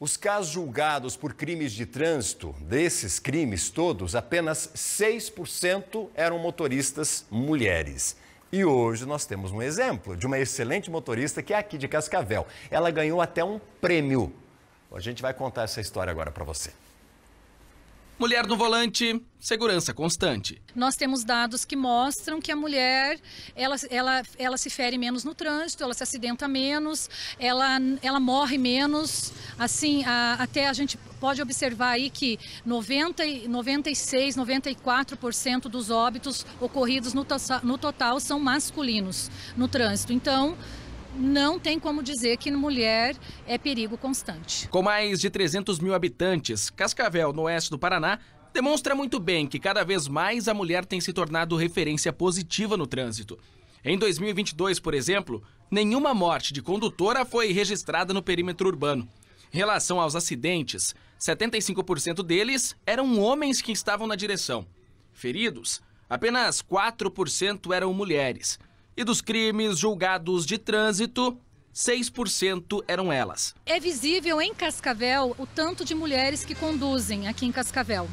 Os casos julgados por crimes de trânsito, desses crimes todos, apenas 6% eram motoristas mulheres. E hoje nós temos um exemplo de uma excelente motorista que é aqui de Cascavel. Ela ganhou até um prêmio. A gente vai contar essa história agora para você. Mulher no volante, segurança constante. Nós temos dados que mostram que a mulher ela, ela, ela se fere menos no trânsito, ela se acidenta menos, ela, ela morre menos. Assim, a, até a gente pode observar aí que 90, 96, 94% dos óbitos ocorridos no, no total são masculinos no trânsito. Então, não tem como dizer que mulher é perigo constante. Com mais de 300 mil habitantes, Cascavel, no oeste do Paraná, demonstra muito bem que cada vez mais a mulher tem se tornado referência positiva no trânsito. Em 2022, por exemplo, nenhuma morte de condutora foi registrada no perímetro urbano. Em relação aos acidentes, 75% deles eram homens que estavam na direção. Feridos, apenas 4% eram mulheres. E dos crimes julgados de trânsito, 6% eram elas. É visível em Cascavel o tanto de mulheres que conduzem aqui em Cascavel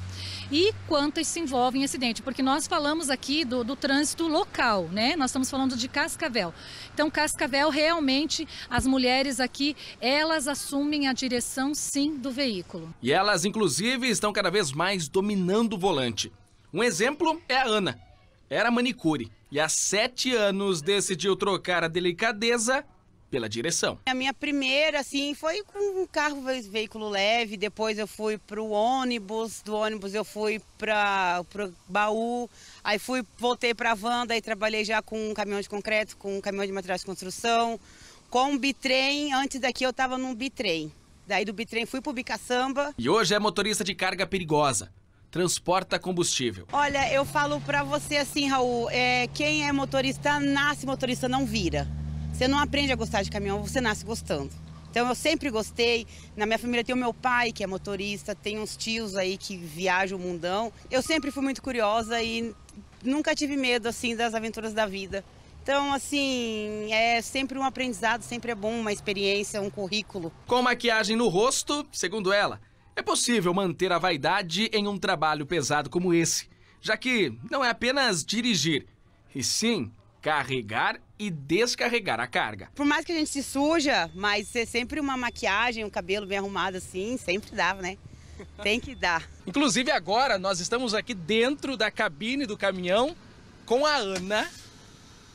e quantas se envolvem em acidente, porque nós falamos aqui do, do trânsito local, né? Nós estamos falando de Cascavel. Então, Cascavel realmente, as mulheres aqui, elas assumem a direção sim do veículo. E elas, inclusive, estão cada vez mais dominando o volante. Um exemplo é a Ana, era manicure e há sete anos decidiu trocar a delicadeza pela direção. A minha primeira, assim, foi com um carro, veículo leve, depois eu fui para o ônibus, do ônibus eu fui para o baú, aí fui, voltei para a van, daí trabalhei já com um caminhão de concreto, com um caminhão de materiais de construção, com um bitrem, antes daqui eu estava num bitrem. Daí do bitrem fui pro Bicaçamba. E hoje é motorista de carga perigosa transporta combustível. Olha, eu falo para você assim, Raul, é, quem é motorista nasce motorista, não vira. Você não aprende a gostar de caminhão, você nasce gostando. Então eu sempre gostei. Na minha família tem o meu pai que é motorista, tem uns tios aí que viajam o mundão. Eu sempre fui muito curiosa e nunca tive medo assim das aventuras da vida. Então, assim, é sempre um aprendizado, sempre é bom uma experiência, um currículo. Com maquiagem no rosto, segundo ela, é possível manter a vaidade em um trabalho pesado como esse, já que não é apenas dirigir, e sim carregar e descarregar a carga. Por mais que a gente se suja, mas é sempre uma maquiagem, um cabelo bem arrumado assim, sempre dava, né? Tem que dar. Inclusive agora nós estamos aqui dentro da cabine do caminhão com a Ana.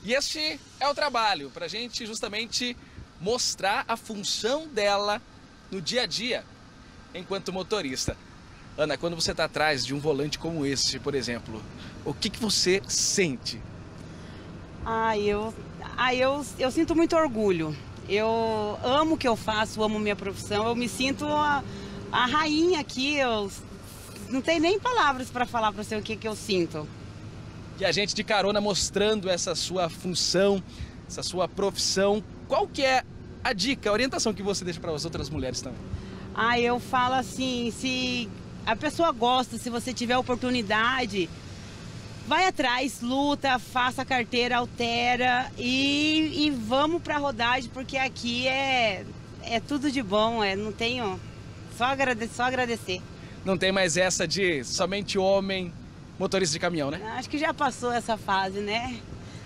E este é o trabalho para a gente justamente mostrar a função dela no dia a dia enquanto motorista. Ana, quando você está atrás de um volante como esse, por exemplo, o que, que você sente? Ah, eu, ah eu, eu sinto muito orgulho. Eu amo o que eu faço, amo minha profissão. Eu me sinto a, a rainha aqui. Eu não tem nem palavras para falar para você o que, que eu sinto. E a gente de carona mostrando essa sua função, essa sua profissão. Qual que é a dica, a orientação que você deixa para as outras mulheres também? Aí eu falo assim, se a pessoa gosta, se você tiver oportunidade, vai atrás, luta, faça a carteira, altera e, e vamos para a rodagem, porque aqui é, é tudo de bom, é, não tenho. Só, agrade, só agradecer. Não tem mais essa de somente homem motorista de caminhão, né? Acho que já passou essa fase, né?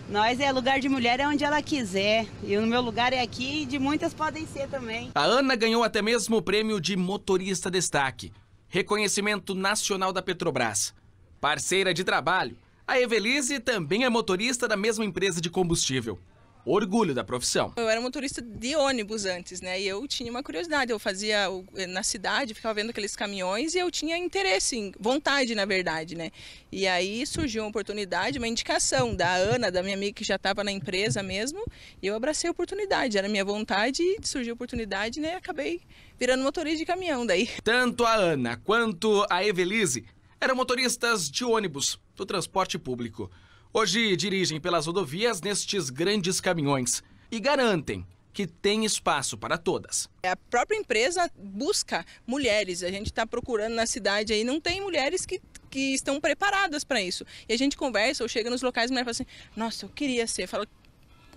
Nós é lugar de mulher é onde ela quiser. E o meu lugar é aqui e de muitas podem ser também. A Ana ganhou até mesmo o prêmio de motorista destaque, reconhecimento nacional da Petrobras. Parceira de trabalho, a Evelise também é motorista da mesma empresa de combustível orgulho da profissão. Eu era motorista de ônibus antes, né? E eu tinha uma curiosidade. Eu fazia eh, na cidade, ficava vendo aqueles caminhões e eu tinha interesse, vontade, na verdade, né? E aí surgiu uma oportunidade, uma indicação da Ana, da minha amiga que já estava na empresa mesmo, e eu abracei a oportunidade. Era minha vontade e surgiu a oportunidade, né? Acabei virando motorista de caminhão daí. Tanto a Ana quanto a Evelise eram motoristas de ônibus do transporte público. Hoje dirigem pelas rodovias nestes grandes caminhões e garantem que tem espaço para todas. A própria empresa busca mulheres. A gente está procurando na cidade aí, não tem mulheres que, que estão preparadas para isso. E a gente conversa ou chega nos locais e fala assim: Nossa, eu queria ser. Fala,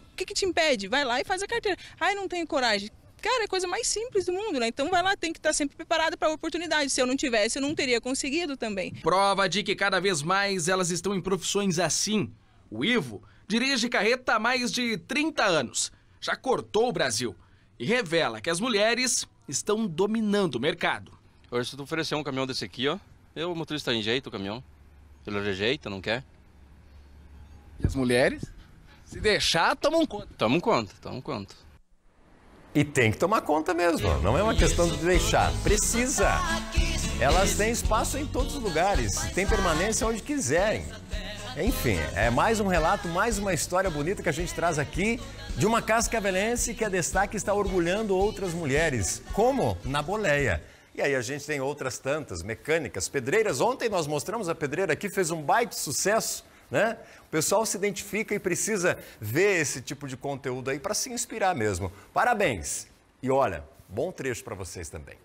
o que, que te impede? Vai lá e faz a carteira. Ai, não tenho coragem Cara, é a coisa mais simples do mundo, né? Então vai lá, tem que estar sempre preparado para a oportunidade. Se eu não tivesse, eu não teria conseguido também. Prova de que cada vez mais elas estão em profissões assim. O Ivo dirige carreta há mais de 30 anos, já cortou o Brasil e revela que as mulheres estão dominando o mercado. Hoje, se tu oferecer um caminhão desse aqui, ó, eu, o motorista enjeita o caminhão. Ele rejeita, é não quer. E as mulheres? Se deixar, tomam conta. Tomam conta, tomam conta. E tem que tomar conta mesmo, não é uma questão de deixar. Precisa. Elas têm espaço em todos os lugares, têm permanência onde quiserem. Enfim, é mais um relato, mais uma história bonita que a gente traz aqui de uma velense que a é destaque está orgulhando outras mulheres, como na boleia. E aí a gente tem outras tantas, mecânicas, pedreiras. Ontem nós mostramos a pedreira aqui, fez um baita sucesso né? O pessoal se identifica e precisa ver esse tipo de conteúdo aí para se inspirar mesmo. Parabéns! E olha, bom trecho para vocês também.